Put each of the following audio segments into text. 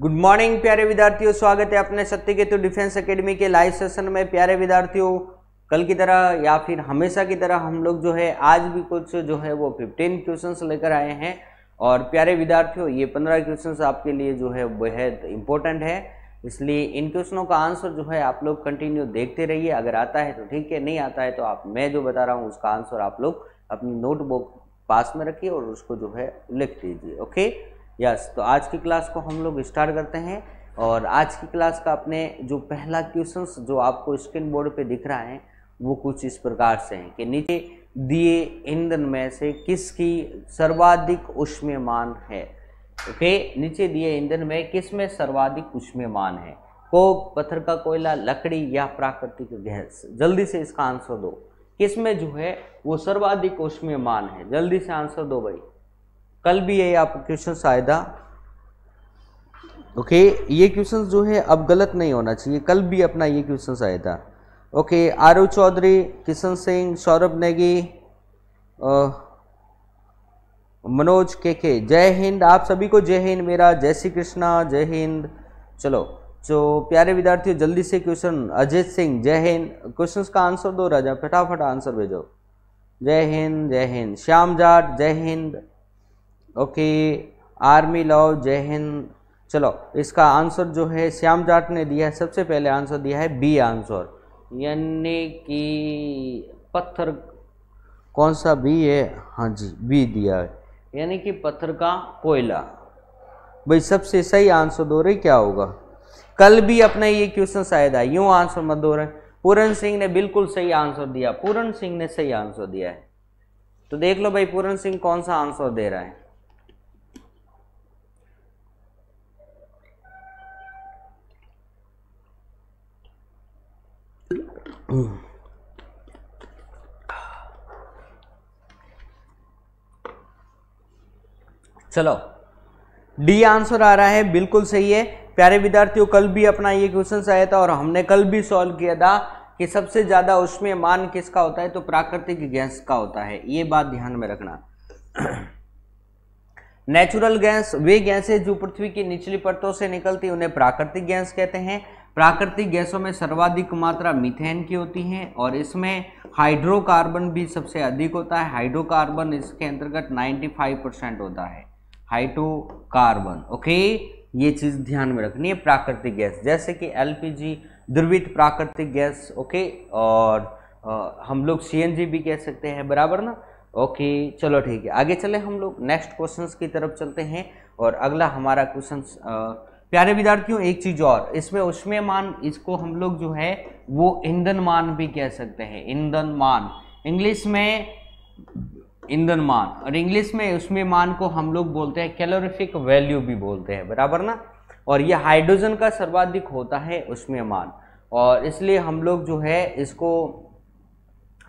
Good morning प्यारे विद्यार्थियों स्वागत है अपने सत्य केतु डिफेंस एकेडमी के लाइव सेशन में प्यारे विद्यार्थियों कल की तरह या फिर हमेशा की तरह हम लोग जो है आज भी कुछ जो है वो फिफ्टीन क्वेश्चंस लेकर आए हैं और प्यारे विद्यार्थियों ये पंद्रह क्वेश्चंस आपके लिए जो है बेहद इंपॉर्टेंट है इसलिए इन क्वेश्चनों का आंसर जो है आप लोग कंटिन्यू देखते रहिए अगर आता है तो ठीक है नहीं आता है तो आप मैं जो बता रहा हूँ उसका आंसर आप लोग अपनी नोटबुक पास में रखिए और उसको जो है लिख दीजिए ओके यस तो आज की क्लास को हम लोग स्टार्ट करते हैं और आज की क्लास का अपने जो पहला क्वेश्चन जो आपको स्क्रीन बोर्ड पे दिख रहा है वो कुछ इस प्रकार से हैं कि नीचे दिए ईंधन में से किसकी सर्वाधिक उष्म्यमान है ओके नीचे दिए ईंधन में किस में सर्वाधिक उष्म्यमान है कोक पत्थर का कोयला लकड़ी या प्राकृतिक गैस जल्दी से इसका आंसर दो किस में जो है वो सर्वाधिक उष्म्यमान है जल्दी से आंसर दो भाई कल भी ये आपको क्वेश्चन था ओके ये क्वेश्चन जो है अब गलत नहीं होना चाहिए कल भी अपना ये क्वेश्चन आया था okay Aarav Chaudhary Kishan Singh Saurabh Negi Manoj K K जय हिंद आप सभी को जय हिंद मेरा जय श्री कृष्णा जय हिंद चलो जो तो प्यारे विद्यार्थियों जल्दी से क्वेश्चन अजय सिंह जय हिंद क्वेश्चन का आंसर दो राजा फटाफट आंसर भेजो जय हिंद जय हिंद श्याम जाट जय हिंद ओके आर्मी लॉ जय हिंद चलो इसका आंसर जो है श्याम जाट ने दिया है सबसे पहले आंसर दिया है बी आंसर यानी कि पत्थर कौन सा बी है हाँ जी बी दिया है यानी कि पत्थर का कोयला भाई सबसे सही आंसर दो रहे क्या होगा कल भी अपना ये क्वेश्चन शायद आया यूँ आंसर मत दो रहे पूरन सिंह ने बिल्कुल सही आंसर दिया पूरन सिंह ने सही आंसर दिया है तो देख लो भाई पूरन सिंह कौन सा आंसर दे रहा है चलो डी आंसर आ रहा है बिल्कुल सही है प्यारे विद्यार्थियों कल भी अपना ये क्वेश्चन आया था और हमने कल भी सॉल्व किया था कि सबसे ज़्यादा उसमें मान किसका होता है तो प्राकृतिक गैस का होता है ये बात ध्यान में रखना नेचुरल गैस वे गैसें जो पृथ्वी की निचली परतों से निकलती उन्हें प्राकृतिक गैस कहते हैं प्राकृतिक गैसों में सर्वाधिक मात्रा मीथेन की होती है और इसमें हाइड्रोकार्बन भी सबसे अधिक होता है हाइड्रोकार्बन इसके अंतर्गत 95 परसेंट होता है हाइड्रोकार्बन ओके ये चीज़ ध्यान में रखनी है प्राकृतिक गैस जैसे कि एलपीजी पी प्राकृतिक गैस ओके और आ, हम लोग सीएनजी भी कह सकते हैं बराबर ना ओके चलो ठीक है आगे चले हम लोग नेक्स्ट क्वेश्चंस की तरफ चलते हैं और अगला हमारा क्वेश्चन प्यारे विद्यार्थियों एक चीज़ और इसमें उष्मीय मान इसको हम लोग जो है वो ईंधन मान भी कह सकते हैं ईंधन मान इंग्लिश में ईंधन मान और इंग्लिश में उष्मीय मान को हम लोग बोलते हैं कैलोरिफिक वैल्यू भी बोलते हैं बराबर ना और ये हाइड्रोजन का सर्वाधिक होता है उष्मीय मान और इसलिए हम लोग जो है इसको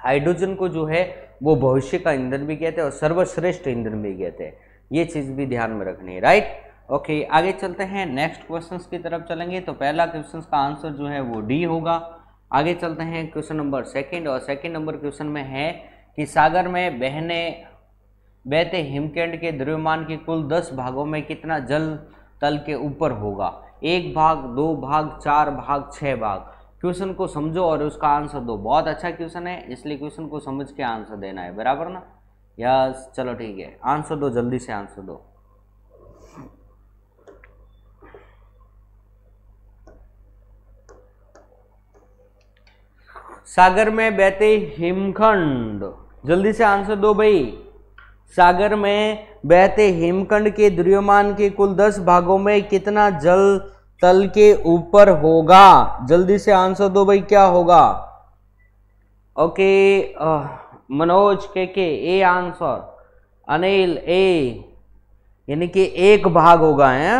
हाइड्रोजन को जो है वो भविष्य का ईंधन भी कहते हैं और सर्वश्रेष्ठ ईंधन भी कहते हैं ये चीज़ भी ध्यान में रखनी है राइट ओके okay, आगे चलते हैं नेक्स्ट क्वेश्चंस की तरफ चलेंगे तो पहला क्वेश्चन का आंसर जो है वो डी होगा आगे चलते हैं क्वेश्चन नंबर सेकंड और सेकंड नंबर क्वेश्चन में है कि सागर में बहने बहते हिमकेंड के द्रव्यमान के कुल दस भागों में कितना जल तल के ऊपर होगा एक भाग दो भाग चार भाग छः भाग क्वेश्चन को समझो और उसका आंसर दो बहुत अच्छा क्वेश्चन है इसलिए क्वेश्चन को समझ के आंसर देना है बराबर ना यस चलो ठीक है आंसर दो जल्दी से आंसर दो सागर में बहते हिमखंड जल्दी से आंसर दो भाई सागर में बहते हिमखंड के द्रव्यमान के कुल दस भागों में कितना जल तल के ऊपर होगा जल्दी से आंसर दो भाई क्या होगा okay Manoj K K A answer Anil ए यानी कि एक भाग होगा है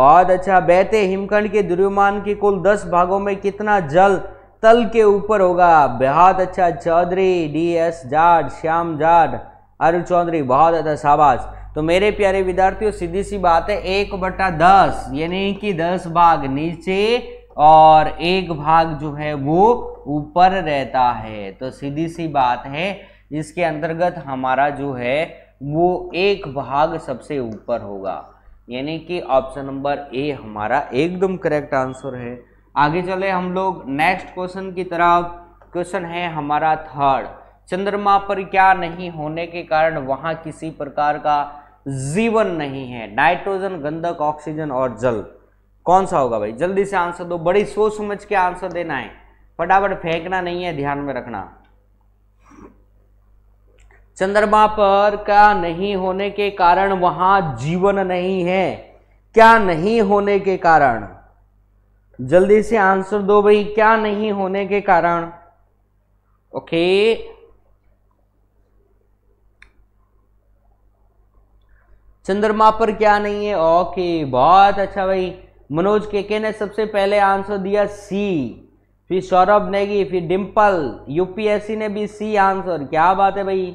बहुत अच्छा बहते हिमखंड के द्रव्यमान के कुल दस भागों में कितना जल तल के ऊपर होगा बेहद अच्छा चौधरी डी एस जाट श्याम जाट अरुण चौधरी बहुत अच्छा शाबाश तो मेरे प्यारे विद्यार्थियों सीधी सी बात है एक बट्टा दस यानी कि दस भाग नीचे और एक भाग जो है वो ऊपर रहता है तो सीधी सी बात है इसके अंतर्गत हमारा जो है वो एक भाग सबसे ऊपर होगा यानी कि ऑप्शन नंबर ए हमारा एकदम करेक्ट आंसर है आगे चले हम लोग नेक्स्ट क्वेश्चन की तरफ क्वेश्चन है हमारा थर्ड चंद्रमा पर क्या नहीं होने के कारण वहाँ किसी प्रकार का जीवन नहीं है नाइट्रोजन गंधक ऑक्सीजन और जल कौन सा होगा भाई जल्दी से आंसर दो बड़ी सोच समझ के आंसर देना है फटाफट फेंकना नहीं है ध्यान में रखना चंद्रमा पर क्या नहीं होने के कारण वहां जीवन नहीं है क्या नहीं होने के कारण जल्दी से आंसर दो भाई क्या नहीं होने के कारण ओके चंद्रमा पर क्या नहीं है ओके बहुत अच्छा भाई मनोज केके ने सबसे पहले आंसर दिया सी फिर सौरभ नेगी फिर डिम्पल यूपीएससी ने भी सी आंसर क्या बात है भाई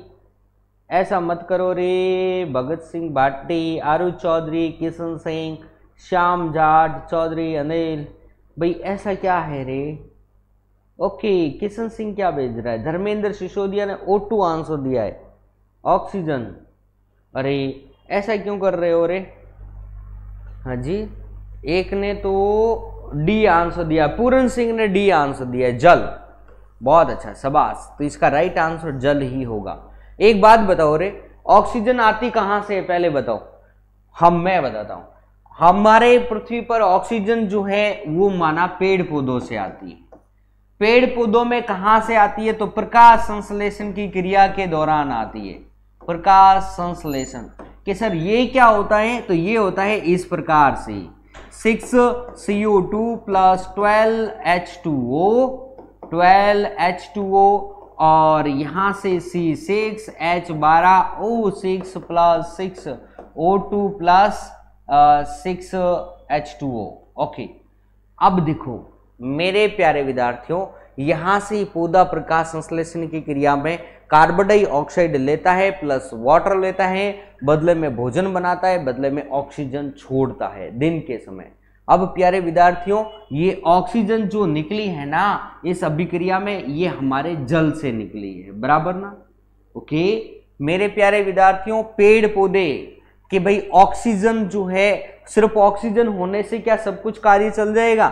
ऐसा मत करो रे भगत सिंह भाटी आरू चौधरी किशन सिंह श्याम जाट चौधरी अनिल भाई ऐसा क्या है रे ओके किशन सिंह क्या भेज रहा है धर्मेंद्र सिसोदिया ने ओ टू आंसर दिया है ऑक्सीजन अरे ऐसा क्यों कर रहे हो रे हाँ जी एक ने तो डी आंसर दिया पूरन सिंह ने डी आंसर दिया जल बहुत अच्छा सबास तो इसका राइट आंसर जल ही होगा एक बात बताओ रे ऑक्सीजन आती कहाँ से पहले बताओ हम मैं बताता हूँ हमारे पृथ्वी पर ऑक्सीजन जो है वो माना पेड़ पौधों से आती है पेड़ पौधों में कहाँ से आती है तो प्रकाश संश्लेषण की क्रिया के दौरान आती है प्रकाश संश्लेषण कि सर ये क्या होता है तो ये होता है इस प्रकार से six C O two plus twelve H two O twelve H two O और यहाँ से सी सिक्स एच बारह O six plus six O two plus six H two O okay अब देखो मेरे प्यारे विद्यार्थियों यहां से पौधा प्रकाश संश्लेषण की क्रिया में कार्बन डाइऑक्साइड लेता है प्लस वाटर लेता है बदले में भोजन बनाता है बदले में ऑक्सीजन छोड़ता है दिन के समय अब प्यारे विद्यार्थियों ये ऑक्सीजन जो निकली है ना इस अभिक्रिया में ये हमारे जल से निकली है बराबर ना ओके मेरे प्यारे विद्यार्थियों पेड़ पौधे कि भाई ऑक्सीजन जो है सिर्फ ऑक्सीजन होने से क्या सब कुछ कार्य चल जाएगा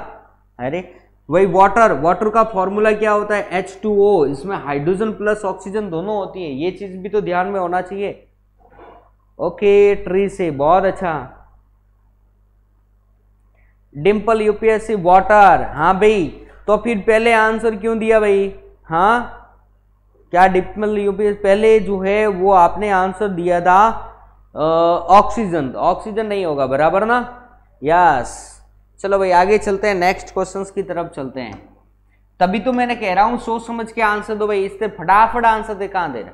अरे वही वाटर वाटर का फॉर्मूला क्या होता है एच टू ओ इसमें हाइड्रोजन प्लस ऑक्सीजन दोनों होती है ये चीज भी तो ध्यान में होना चाहिए ओके ट्री से बहुत अच्छा डिम्पल यूपीएससी वाटर हाँ भाई तो फिर पहले आंसर क्यों दिया भाई हाँ क्या डिम्पल यूपीएस पहले जो है वो आपने आंसर दिया था ऑक्सीजन ऑक्सीजन नहीं होगा बराबर ना यस चलो भाई आगे चलते हैं नेक्स्ट क्वेश्चन की तरफ चलते हैं तभी तो मैंने कह रहा हूँ सोच समझ के आंसर दो भाई इससे फटाफट आंसर दे कहाँ दे रहा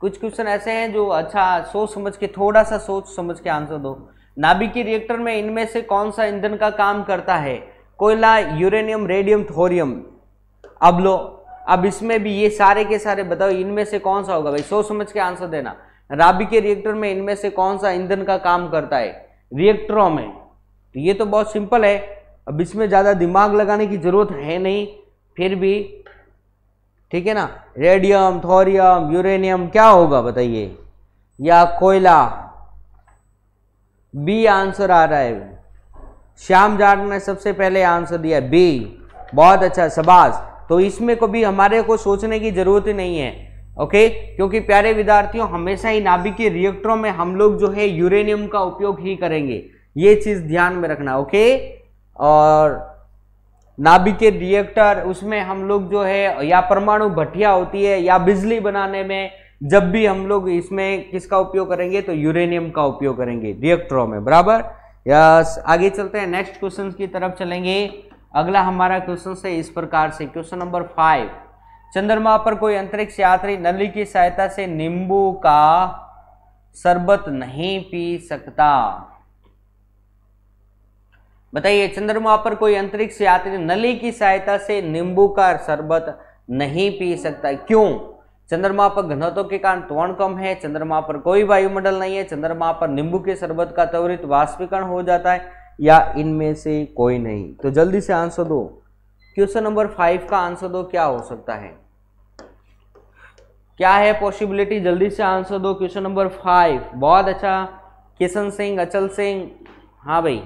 कुछ क्वेश्चन ऐसे हैं जो अच्छा सोच समझ के थोड़ा सा सोच समझ के आंसर दो नाभिक के रिएक्टर में इनमें से कौन सा ईंधन का काम करता है कोयला यूरेनियम रेडियम थोरियम अब लो अब इसमें भी ये सारे के सारे बताओ इनमें से कौन सा होगा भाई सोच समझ के आंसर देना राबी के रिएक्टर में इनमें से कौन सा ईंधन का काम करता है रिएक्टरों में तो ये तो बहुत सिंपल है अब इसमें ज़्यादा दिमाग लगाने की ज़रूरत है नहीं फिर भी ठीक है ना रेडियम थोरियम यूरेनियम क्या होगा बताइए या कोयला बी आंसर आ रहा है श्याम जाट ने सबसे पहले आंसर दिया बी बहुत अच्छा शबाज तो इसमें को भी हमारे को सोचने की ज़रूरत ही नहीं है ओके क्योंकि प्यारे विद्यार्थियों हमेशा ही नाभिक के रिएक्टरों में हम लोग जो है यूरेनियम का उपयोग ही करेंगे ये चीज़ ध्यान में रखना ओके और नाभिक के रिएक्टर उसमें हम लोग जो है या परमाणु भट्टिया होती है या बिजली बनाने में जब भी हम लोग इसमें किसका उपयोग करेंगे तो यूरेनियम का उपयोग करेंगे रिएक्टरों में बराबर यस आगे चलते हैं नेक्स्ट क्वेश्चन की तरफ चलेंगे अगला हमारा क्वेश्चन है इस प्रकार से क्वेश्चन नंबर फाइव चंद्रमा पर कोई अंतरिक्ष यात्री नली की सहायता से नींबू का शरबत नहीं पी सकता बताइए चंद्रमा पर कोई अंतरिक्ष यात्री नली की सहायता से नींबू का शरबत नहीं पी सकता क्यों चंद्रमा पर घनत्व के कारण त्वरण कम है चंद्रमा पर कोई वायुमंडल नहीं है चंद्रमा पर नींबू के शरबत का त्वरित वाष्पीकरण हो जाता है या इनमें से कोई नहीं तो जल्दी से आंसर दो क्वेश्चन नंबर फाइव का आंसर दो क्या हो सकता है क्या है पॉसिबिलिटी जल्दी से आंसर दो क्वेश्चन नंबर फाइव बहुत अच्छा किशन सिंह अचल सिंह हाँ भाई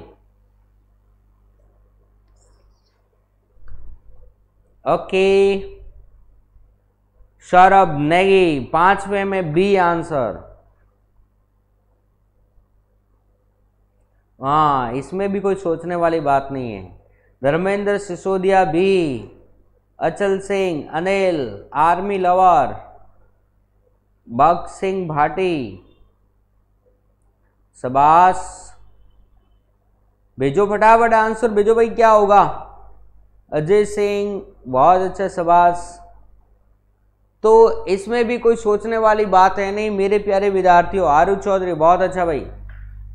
ओके सौरभ नेगी पांचवे में बी आंसर हाँ इसमें भी कोई सोचने वाली बात नहीं है धर्मेंद्र सिसोदिया भी अचल सिंह अनिल आर्मी लवर बग सिंह भाटी सबास भेजो फटाफट आंसर भेजो भाई क्या होगा अजय सिंह बहुत अच्छा सबास तो इसमें भी कोई सोचने वाली बात है नहीं मेरे प्यारे विद्यार्थियों आरू चौधरी बहुत अच्छा भाई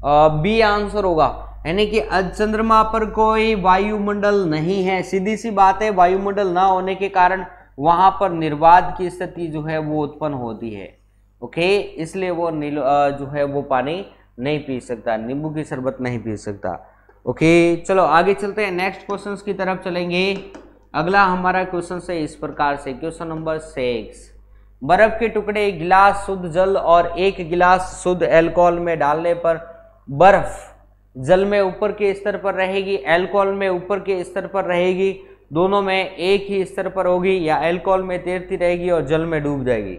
आ, बी आंसर होगा यानी कि चंद्रमा पर कोई वायुमंडल नहीं है सीधी सी बात है वायुमंडल ना होने के कारण वहां पर निर्वाध की स्थिति जो है वो उत्पन्न होती है ओके इसलिए वो नील जो है वो पानी नहीं पी सकता नींबू की शरबत नहीं पी सकता ओके चलो आगे चलते हैं नेक्स्ट क्वेश्चन की तरफ चलेंगे अगला हमारा क्वेश्चन है इस प्रकार से क्वेश्चन नंबर सिक्स बर्फ के टुकड़े एक गिलास शुद्ध जल और एक गिलास शुद्ध एल्कोहल में डालने पर बर्फ जल में ऊपर के स्तर पर रहेगी एल्कोहल में ऊपर के स्तर पर रहेगी दोनों में एक ही स्तर पर होगी या एल्कोहल में तैरती रहेगी और जल में डूब जाएगी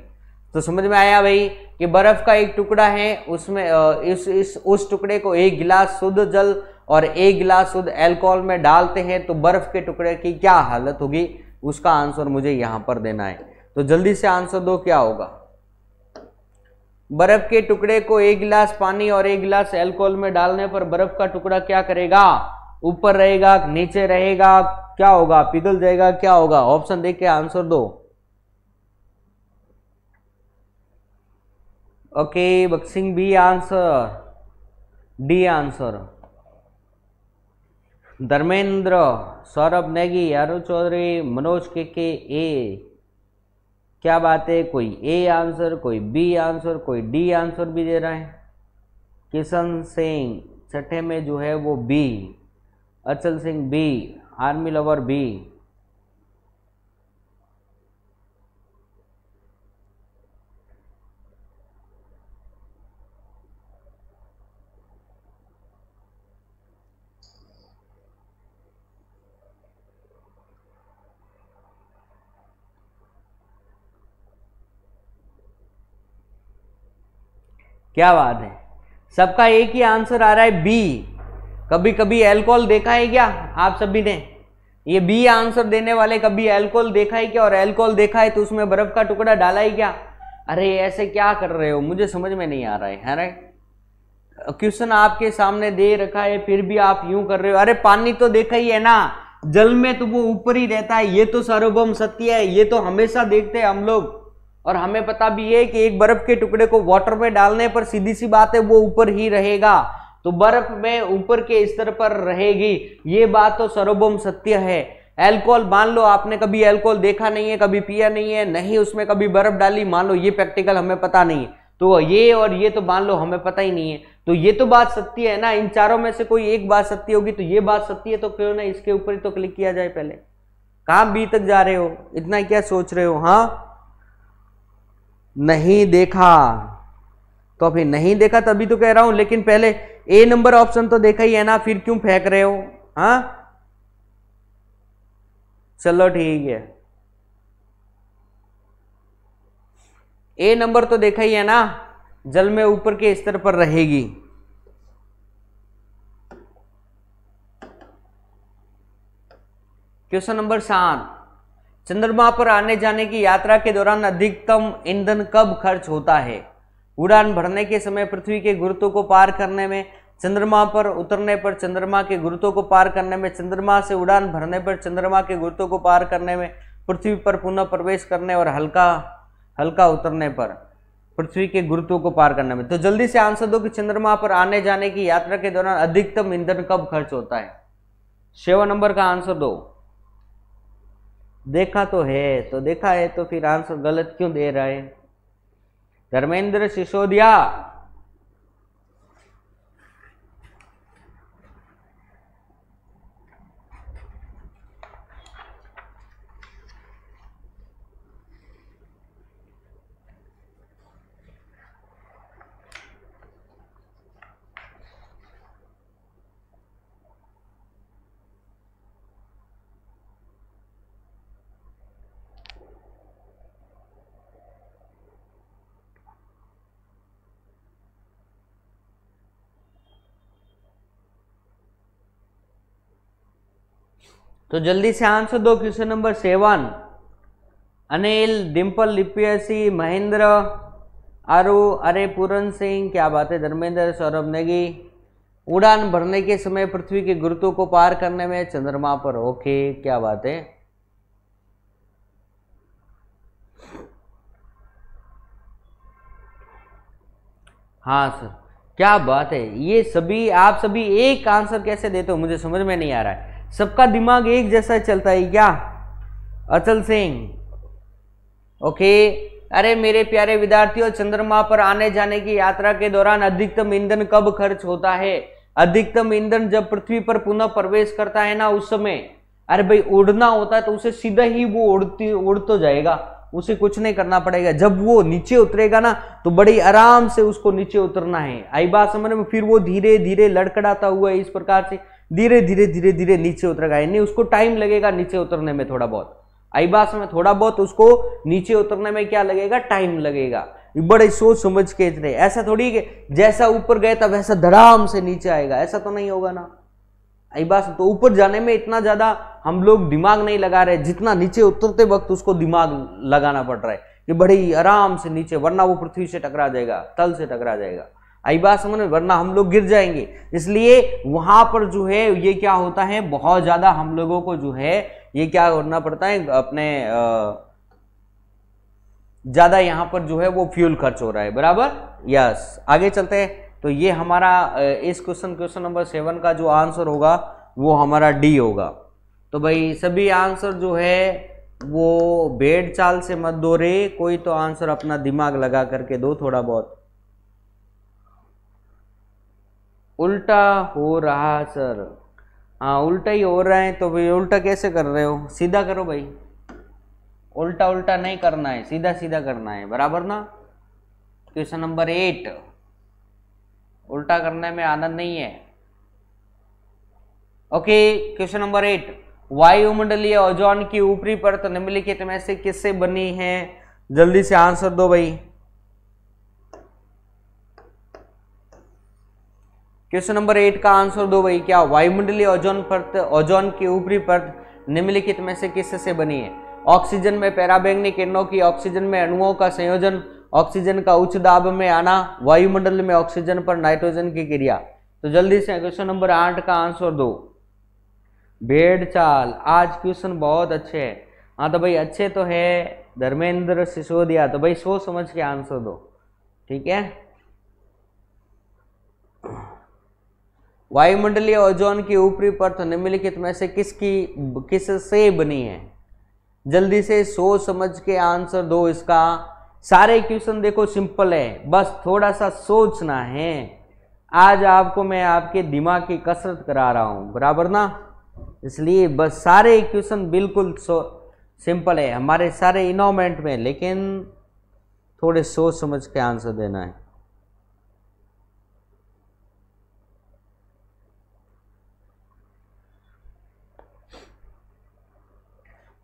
तो समझ में आया भाई कि बर्फ का एक टुकड़ा है उसमें इस इस उस टुकड़े को एक गिलास शुद्ध जल और एक गिलास शुद्ध एल्कोहल में डालते हैं तो बर्फ के टुकड़े की क्या हालत होगी उसका आंसर मुझे यहां पर देना है तो जल्दी से आंसर दो क्या होगा बर्फ के टुकड़े को एक गिलास पानी और एक गिलास एल्कोहल में डालने पर बर्फ का टुकड़ा क्या करेगा ऊपर रहेगा नीचे रहेगा क्या होगा पिघल जाएगा क्या होगा ऑप्शन देख के आंसर दो ओके बक्सिंग B answer D answer Dharmendra Saurabh Negi यारू Chaudhary Manoj K K A क्या बात है कोई ए आंसर कोई बी आंसर कोई डी आंसर भी दे रहा है किशन सिंह छठे में जो है वो B Achal Singh B army lover B क्या बात है सबका एक ही आंसर आ रहा है बी कभी कभी एल्कोहल देखा है क्या आप सभी ने ये बी आंसर देने वाले कभी एल्कोहल देखा है क्या और एल्कोहल देखा है तो उसमें बर्फ का टुकड़ा डाला है क्या अरे ऐसे क्या कर रहे हो मुझे समझ में नहीं आ रहा है अरे क्वेश्चन आपके सामने दे रखा है फिर भी आप यूं कर रहे हो अरे पानी तो देखा ही है ना जल में तो वो ऊपर ही रहता है ये तो सार्वभौम सत्य है ये तो हमेशा देखते हैं हम लोग और हमें पता भी है कि एक बर्फ के टुकड़े को वाटर में डालने पर सीधी सी बात है वो ऊपर ही रहेगा तो बर्फ में ऊपर के स्तर पर रहेगी ये बात तो सर्वभम सत्य है एल्कोहल मान लो आपने कभी एल्कोहल देखा नहीं है कभी पिया नहीं है नहीं उसमें कभी बर्फ डाली मान लो ये प्रैक्टिकल हमें पता नहीं है तो ये और ये तो मान लो हमें पता ही नहीं है तो ये तो बात सत्य है ना इन चारों में से कोई एक बात सत्य होगी तो ये बात सत्य है तो क्यों ना इसके ऊपर ही तो क्लिक किया जाए पहले कहाँ बी तक जा रहे हो इतना क्या सोच रहे हो हाँ नहीं देखा तो फिर नहीं देखा तभी तो कह रहा हूं लेकिन पहले ए नंबर ऑप्शन तो देखा ही है ना फिर क्यों फेंक रहे हो हा? चलो ठीक है ए नंबर तो देखा ही है ना जल में ऊपर के स्तर पर रहेगी क्वेश्चन नंबर सात चंद्रमा पर आने जाने की यात्रा के दौरान अधिकतम ईंधन कब खर्च होता है उड़ान भरने के समय पृथ्वी के गुरुत्व को पार करने में चंद्रमा पर उतरने पर चंद्रमा के गुरुत्व को पार करने में चंद्रमा से उड़ान भरने पर चंद्रमा के गुरुत्व को पार करने में पृथ्वी पर पुनः प्रवेश करने और हल्का हल्का उतरने पर पृथ्वी के गुरुत्व को पार करने में तो जल्दी से आंसर दो कि चंद्रमा पर आने जाने की यात्रा के दौरान अधिकतम ईंधन कब खर्च होता है सेवा नंबर का आंसर दो देखा तो है तो देखा है तो फिर आंसर गलत क्यों दे रहा है धर्मेंद्र सिसोदिया तो जल्दी से आंसर दो question number seven Anil Dimple लिपियसी महेंद्र आरु अरे पूरन सिंह क्या बात है धर्मेंद्र सौरभ नेगी उड़ान भरने के समय पृथ्वी के गुरुत्व को पार करने में चंद्रमा पर ओके क्या बात है हाँ सर क्या बात है ये सभी आप सभी एक आंसर कैसे देते हो मुझे समझ में नहीं आ रहा है सबका दिमाग एक जैसा चलता है क्या अचल सिंह ओके अरे मेरे प्यारे विद्यार्थियों चंद्रमा पर आने जाने की यात्रा के दौरान अधिकतम ईंधन कब खर्च होता है अधिकतम ईंधन जब पृथ्वी पर पुनः प्रवेश करता है ना उस समय अरे भाई उड़ना होता है तो उसे सीधा ही वो उड़ती उड़ तो जाएगा उसे कुछ नहीं करना पड़ेगा जब वो नीचे उतरेगा ना तो बड़ी आराम से उसको नीचे उतरना है आई बात समझ में फिर वो धीरे धीरे लड़कड़ाता हुआ इस प्रकार से धीरे धीरे धीरे धीरे नीचे उतरेगा यानी उसको टाइम लगेगा नीचे उतरने में थोड़ा बहुत आईबास में थोड़ा बहुत उसको नीचे उतरने में क्या लगेगा टाइम लगेगा बड़े सोच समझ के इतने ऐसा थोड़ी कि जैसा ऊपर गए था वैसा धड़ाम से नीचे आएगा ऐसा तो नहीं होगा ना आईबास तो ऊपर जाने में इतना ज़्यादा हम लोग दिमाग नहीं लगा रहे जितना नीचे उतरते वक्त उसको दिमाग लगाना पड़ रहा है कि बड़े आराम से नीचे वरना वो पृथ्वी से टकरा जाएगा तल से टकरा जाएगा आई बात समझ में वरना हम लोग गिर जाएंगे इसलिए वहाँ पर जो है ये क्या होता है बहुत ज़्यादा हम लोगों को जो है ये क्या करना पड़ता है अपने ज़्यादा यहाँ पर जो है वो फ्यूल खर्च हो रहा है बराबर यस आगे चलते हैं तो ये हमारा इस क्वेश्चन क्वेश्चन नंबर सेवन का जो आंसर होगा वो हमारा डी होगा तो भाई सभी आंसर जो है वो भेड़ चाल से मत दो रे कोई तो आंसर अपना दिमाग लगा करके दो थोड़ा बहुत उल्टा हो रहा सर हाँ उल्टा ही हो रहा है तो भाई उल्टा कैसे कर रहे हो सीधा करो भाई उल्टा उल्टा नहीं करना है सीधा सीधा करना है बराबर ना क्वेश्चन नंबर एट उल्टा करने में आनंद नहीं है ओके क्वेश्चन नंबर एट वायुमंडलीय ओजोन की ऊपरी परत निम्नलिखित में से किससे बनी है जल्दी से आंसर दो भाई क्वेश्चन नंबर एट का आंसर दो भाई क्या वायुमंडलीय ओजोन परत ओजोन की ऊपरी परत निम्नलिखित में से किस से बनी है ऑक्सीजन में पैराबैंगनी किरणों की ऑक्सीजन में अणुओं का संयोजन ऑक्सीजन का उच्च दाब में आना वायुमंडल में ऑक्सीजन पर नाइट्रोजन की क्रिया तो जल्दी से क्वेश्चन नंबर आठ का आंसर दो भेड़ चाल आज क्वेश्चन बहुत अच्छे है हाँ तो भाई अच्छे तो है धर्मेंद्र सिसोदिया तो भाई सोच समझ के आंसर दो ठीक है वायुमंडलीय ओजोन की ऊपरी परत निम्नलिखित में से किसकी किस से बनी है जल्दी से सोच समझ के आंसर दो इसका सारे क्वेश्चन देखो सिंपल है बस थोड़ा सा सोचना है आज आपको मैं आपके दिमाग की कसरत करा रहा हूँ बराबर ना इसलिए बस सारे क्वेश्चन बिल्कुल सिंपल है हमारे सारे इनोमेंट में लेकिन थोड़े सोच समझ के आंसर देना है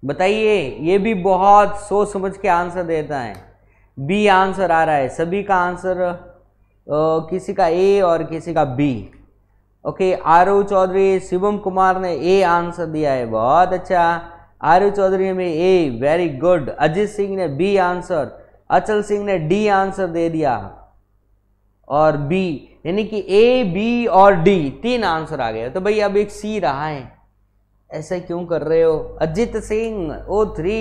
बताइए ये भी बहुत सोच समझ के आंसर देता है बी आंसर आ रहा है सभी का आंसर आ, किसी का ए और किसी का बी ओके आरव चौधरी शिवम कुमार ने ए आंसर दिया है बहुत अच्छा आरव चौधरी में A very good Ajit Singh ने बी आंसर अचल सिंह ने डी आंसर दे दिया और बी यानी कि ए बी और डी तीन आंसर आ गए तो भाई अब एक सी रहा है ऐसे क्यों कर रहे हो अजित सिंह ओ थ्री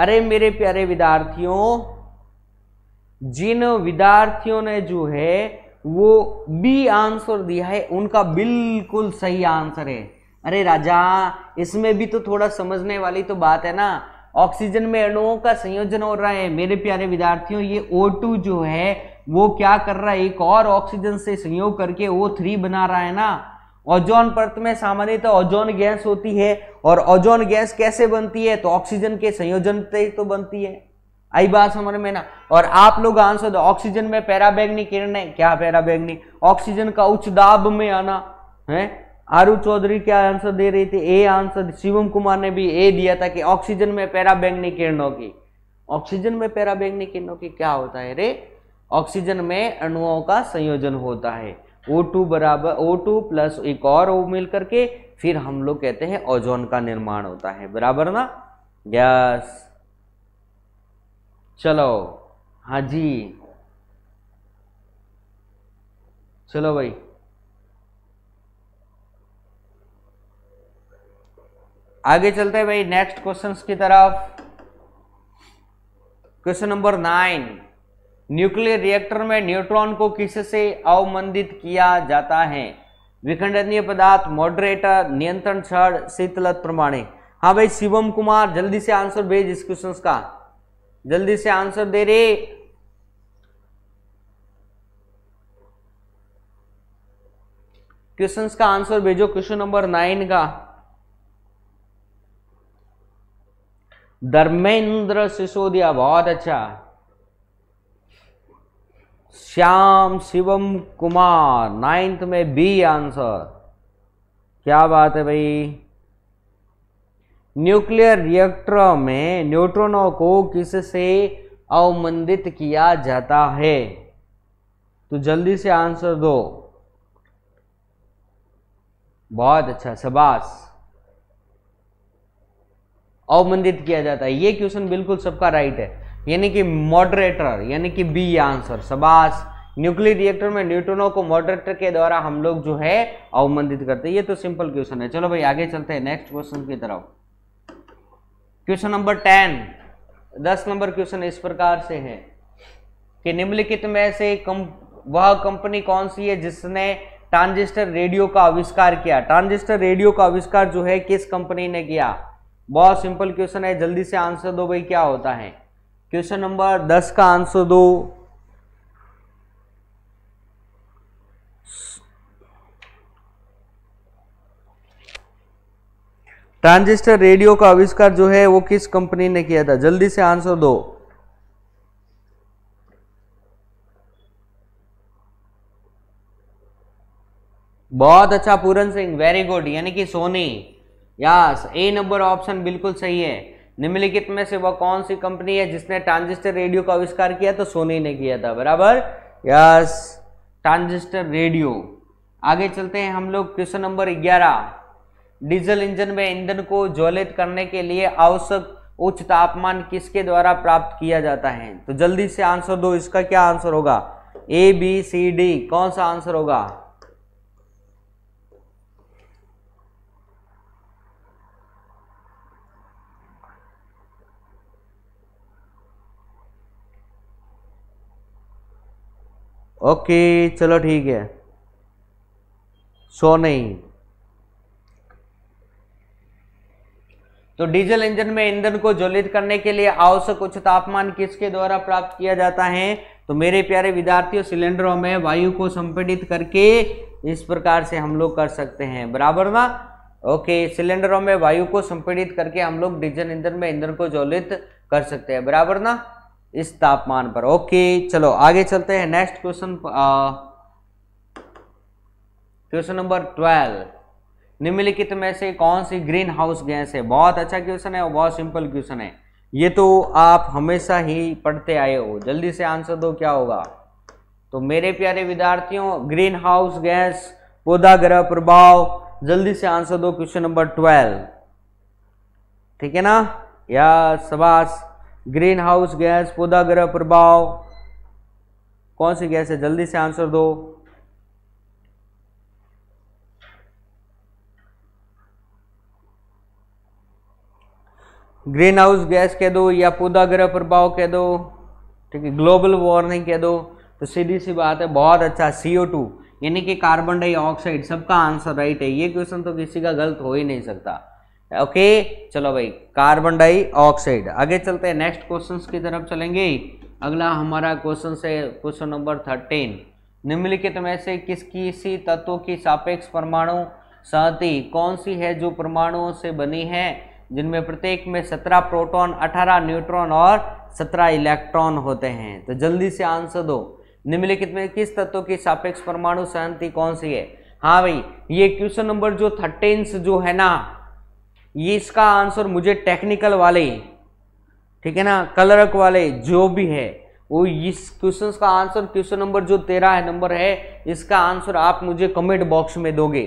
अरे मेरे प्यारे विद्यार्थियों जिन विद्यार्थियों ने जो है वो बी आंसर दिया है उनका बिल्कुल सही आंसर है अरे राजा इसमें भी तो थोड़ा समझने वाली तो बात है ना ऑक्सीजन में अणुओं का संयोजन हो रहा है मेरे प्यारे विद्यार्थियों ये O2 जो है वो क्या कर रहा है एक और ऑक्सीजन से संयोग करके O3 बना रहा है ना ओजोन परत में सामान्यतः तो ओजोन गैस होती है और ओजोन गैस कैसे बनती है तो ऑक्सीजन के संयोजन से तो बनती है आई बात समझ में ना और आप लोग आंसर दो ऑक्सीजन में किरण है क्या पैराबैग्नी ऑक्सीजन का उच्च दाब में आना है आरू चौधरी क्या आंसर दे रही थी ए आंसर शिवम कुमार ने भी ए दिया था कि ऑक्सीजन में पैराबैंगनी किरणों की ऑक्सीजन में पैराबैंगनी किरणों की क्या होता है रे ऑक्सीजन में अणुओं का संयोजन होता है ओ टू बराबर ओ टू प्लस एक और ओ मिल करके फिर हम लोग कहते हैं ओजोन का निर्माण होता है बराबर ना गैस चलो हाँ जी चलो भाई आगे चलते हैं भाई नेक्स्ट क्वेश्चंस की तरफ question number nine nuclear reactor में न्यूट्रॉन को किससे अवमंदित किया जाता है विखंडनीय पदार्थ मॉडरेटर नियंत्रण छड़ शीतलत प्रमाणे हाँ भाई शिवम कुमार जल्दी से आंसर भेज इस क्वेश्चन का जल्दी से आंसर दे रे क्वेश्चन का आंसर भेजो क्वेश्चन नंबर नाइन का धर्मेंद्र सिसोदिया बहुत अच्छा श्याम शिवम कुमार नाइन्थ में बी आंसर क्या बात है भाई न्यूक्लियर रिएक्टर में न्यूट्रॉनों को किससे अवमंदित किया जाता है तो जल्दी से आंसर दो बहुत अच्छा शबाश अवमंदित किया जाता है ये क्वेश्चन बिल्कुल सबका राइट है यानी कि मॉडरेटर यानी कि बी आंसर सबास न्यूक्लियर रिएक्टर में न्यूट्रोनों को मॉडरेटर के द्वारा हम लोग जो है अवमंदित करते हैं ये तो सिंपल क्वेश्चन है चलो भाई आगे चलते हैं नेक्स्ट क्वेश्चन की तरफ क्वेश्चन नंबर टेन दस नंबर क्वेश्चन इस प्रकार से है कि निम्नलिखित में से कम वह कंपनी कौन सी है जिसने ट्रांजिस्टर रेडियो का आविष्कार किया ट्रांजिस्टर रेडियो का आविष्कार जो है किस कंपनी ने किया बहुत सिंपल क्वेश्चन है जल्दी से आंसर दो भाई क्या होता है क्वेश्चन नंबर दस का आंसर दो ट्रांजिस्टर रेडियो का आविष्कार जो है वो किस कंपनी ने किया था जल्दी से आंसर दो बहुत अच्छा पूरन सिंह वेरी गुड यानी कि Soni yes A number option बिल्कुल सही है निम्नलिखित में से वह कौन सी कंपनी है जिसने ट्रांजिस्टर रेडियो का आविष्कार किया तो सोनी ने किया था बराबर यस ट्रांजिस्टर रेडियो आगे चलते हैं हम लोग क्वेश्चन नंबर ग्यारह डीजल इंजन में ईंधन को ज्वलित करने के लिए आवश्यक उच्च तापमान किसके द्वारा प्राप्त किया जाता है तो जल्दी से आंसर दो इसका क्या आंसर होगा ए बी सी डी कौन सा आंसर होगा ओके चलो ठीक है सो नहीं तो डीजल इंजन में ईंधन को ज्वलित करने के लिए आवश्यक उच्च तापमान किसके द्वारा प्राप्त किया जाता है तो मेरे प्यारे विद्यार्थियों सिलेंडरों में वायु को संपीड़ित करके इस प्रकार से हम लोग कर सकते हैं बराबर ना ओके सिलेंडरों में वायु को संपीड़ित करके हम लोग डीजल इंजन में ईंधन को ज्वलित कर सकते हैं बराबर ना इस तापमान पर ओके चलो आगे चलते हैं next question question number twelve निम्नलिखित में से कौन सी ग्रीन हाउस गैस है बहुत अच्छा क्वेश्चन है और बहुत सिंपल क्वेश्चन है ये तो आप हमेशा ही पढ़ते आए हो जल्दी से आंसर दो क्या होगा तो मेरे प्यारे विद्यार्थियों ग्रीन हाउस गैस पौधा ग्रह प्रभाव जल्दी से आंसर दो क्वेश्चन नंबर ट्वेल्व ठीक है ना या सबाश ग्रीन हाउस गैस पौधाग्रह प्रभाव कौन सी गैस है जल्दी से आंसर दो ग्रीन हाउस गैस कह दो या पौधाग्रह प्रभाव कह दो ठीक है ग्लोबल वार्मिंग कह दो तो सीधी सी बात है बहुत अच्छा सीओ टू यानी कि कार्बन डाइऑक्साइड सबका आंसर राइट है ये क्वेश्चन तो किसी का गलत हो ही नहीं सकता ओके चलो भाई कार्बन डाइऑक्साइड आगे चलते हैं नेक्स्ट क्वेश्चन की तरफ चलेंगे अगला हमारा क्वेश्चन है क्वेश्चन नंबर थर्टीन निम्नलिखित में से किस किसी तत्वों की सापेक्ष परमाणु सहति कौन सी है जो परमाणुओं से बनी है जिनमें प्रत्येक में सत्रह प्रोटॉन अठारह न्यूट्रॉन और सत्रह इलेक्ट्रॉन होते हैं तो जल्दी से आंसर दो निम्नलिखित में किस तत्व की सापेक्ष परमाणु संहति कौन सी है हाँ भाई ये क्वेश्चन नंबर जो थर्टीन जो है ना ये इसका आंसर मुझे टेक्निकल वाले ठीक है ना कलरक वाले जो भी है वो इस क्वेश्चन का आंसर क्वेश्चन नंबर जो तेरह है नंबर है इसका आंसर आप मुझे कमेंट बॉक्स में दोगे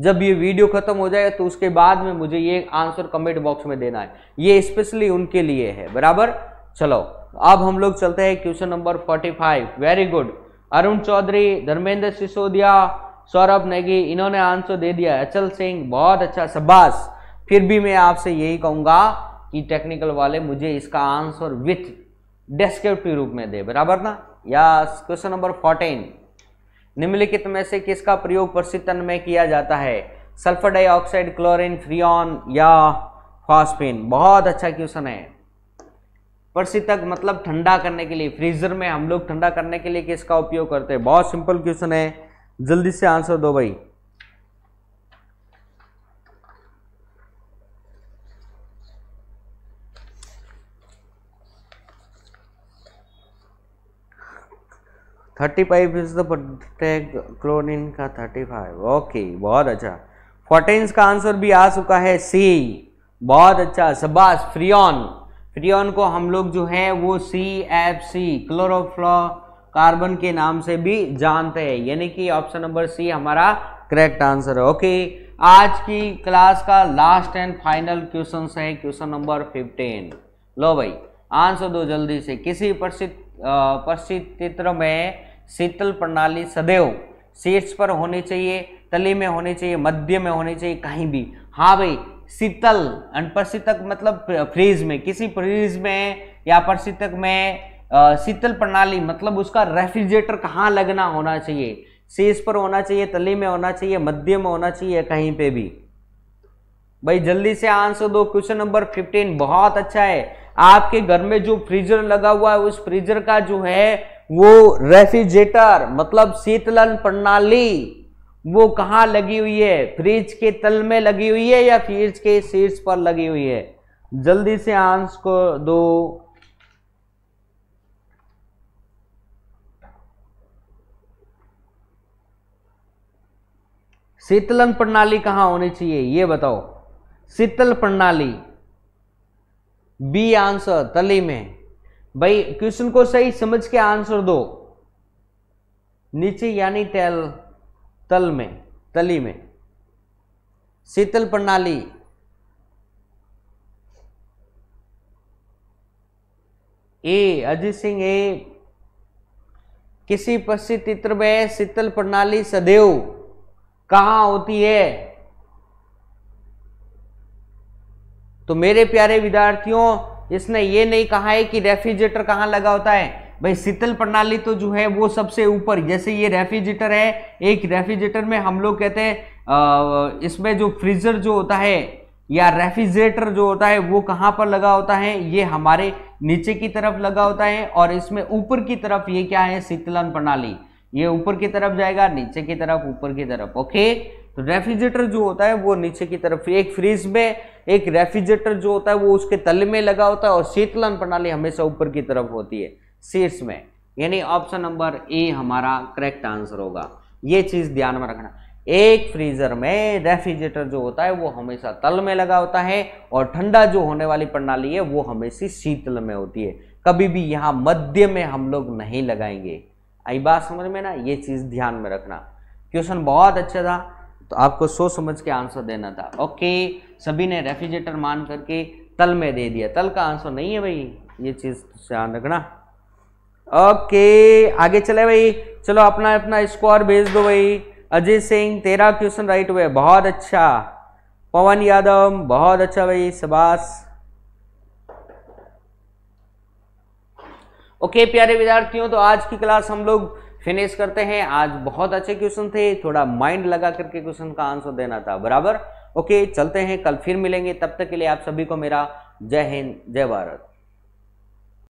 जब ये वीडियो खत्म हो जाए तो उसके बाद में मुझे ये आंसर कमेंट बॉक्स में देना है ये स्पेशली उनके लिए है बराबर चलो अब हम लोग चलते हैं question number forty five very good Arun Chaudhary Dharmendra Sisodiya Saurabh Negi इन्होंने आंसर दे दिया अचल सिंह बहुत अच्छा शब्बाश फिर भी मैं आपसे यही कहूंगा कि टेक्निकल वाले मुझे इसका आंसर विथ डेस्क्रिप्टिव रूप में दे बराबर ना या क्वेश्चन नंबर फोर्टीन निम्नलिखित में से किसका प्रयोग प्रशिक्षण में किया जाता है सल्फर डाइऑक्साइड क्लोरीन फ्रियॉन या फॉस्फिन बहुत अच्छा क्वेश्चन है प्रशितक मतलब ठंडा करने के लिए फ्रीजर में हम लोग ठंडा करने के लिए किसका उपयोग करते हैं बहुत सिंपल क्वेश्चन है जल्दी से आंसर दो भाई thirty five is the protect का थर्टी फाइव ओके बहुत अच्छा फोर्टीन का आंसर भी आ चुका है सी बहुत अच्छा सबास फ्रियॉन फ्रियॉन को हम लोग जो है वो सी एफ सी क्लोरोफ्लो कार्बन के नाम से भी जानते हैं यानी कि ऑप्शन नंबर सी हमारा करेक्ट आंसर है ओके आज की क्लास का लास्ट एंड फाइनल क्वेश्चन है क्वेश्चन नंबर फिफ्टीन लो भाई आंसर दो जल्दी से किसी प्रसिद्ध प्रसिद्ध चित्र में शीतल प्रणाली सदैव शीर्ष पर होनी चाहिए तले में होनी चाहिए मध्य में होनी चाहिए कहीं भी हाँ भाई शीतल अनपरशीतक मतलब फ्रीज में किसी फ्रीज में या परशीतक में शीतल प्रणाली मतलब उसका रेफ्रिजरेटर कहाँ लगना होना चाहिए शीर्ष पर होना चाहिए तले में होना चाहिए मध्य में होना चाहिए कहीं पे भी भाई जल्दी से आंसर दो क्वेश्चन नंबर फिफ्टीन बहुत अच्छा है आपके घर में जो फ्रीजर लगा हुआ है उस फ्रीजर का जो है वो रेफ्रिजरेटर मतलब शीतलन प्रणाली वो कहाँ लगी हुई है फ्रिज के तल में लगी हुई है या फ्रिज के शीर्ष पर लगी हुई है जल्दी से आंस को दो शीतलन प्रणाली कहाँ होनी चाहिए ये बताओ शीतल प्रणाली बी आंसर तली में भाई क्वेश्चन को सही समझ के आंसर दो नीचे यानी तल तल में तली में शीतल प्रणाली ए अजीत सिंह ए किसी पश्चिम तित्र में शीतल प्रणाली सदैव कहा होती है तो मेरे प्यारे विद्यार्थियों इसने ये नहीं कहा है कि रेफ्रिजरेटर कहाँ लगा होता है भाई शीतल प्रणाली तो जो है वो सबसे ऊपर जैसे ये रेफ्रिजरेटर है एक रेफ्रिजरेटर में हम लोग कहते हैं इसमें जो फ्रीजर जो होता है या रेफ्रिजरेटर जो होता है वो कहाँ पर लगा होता है ये हमारे नीचे की तरफ लगा होता है और इसमें ऊपर की तरफ ये क्या है शीतलन प्रणाली ये ऊपर की तरफ जाएगा नीचे की तरफ ऊपर की तरफ ओके तो रेफ्रिजरेटर जो होता है वो नीचे की तरफ एक फ्रिज में एक रेफ्रिजरेटर जो होता है वो उसके तल में लगा होता है और शीतलन प्रणाली हमेशा ऊपर की तरफ होती है शीर्ष में यानी ऑप्शन नंबर ए हमारा करेक्ट आंसर होगा ये चीज ध्यान में रखना एक फ्रीजर में रेफ्रिजरेटर जो होता है वो हमेशा तल में लगा होता है और ठंडा जो होने वाली प्रणाली है वो हमेशा शीतल में होती है कभी भी यहाँ मध्य में हम लोग नहीं लगाएंगे आई बात समझ में ना ये चीज़ ध्यान में रखना क्वेश्चन बहुत अच्छा था तो आपको सोच समझ के आंसर देना था ओके सभी ने रेफ्रिजरेटर मान करके तल में दे दिया तल का आंसर नहीं है भाई ये चीज़ ध्यान रखना ओके आगे चले भाई चलो अपना अपना स्कोर भेज दो भाई अजय सिंह तेरा क्वेश्चन राइट हुए बहुत अच्छा पवन यादव बहुत अच्छा भाई सुभाष ओके प्यारे विद्यार्थियों तो आज की क्लास हम लोग फिनिश करते हैं आज बहुत अच्छे क्वेश्चन थे थोड़ा माइंड लगा करके क्वेश्चन का आंसर देना था बराबर ओके चलते हैं कल फिर मिलेंगे तब तक के लिए आप सभी को मेरा जय हिंद जय भारत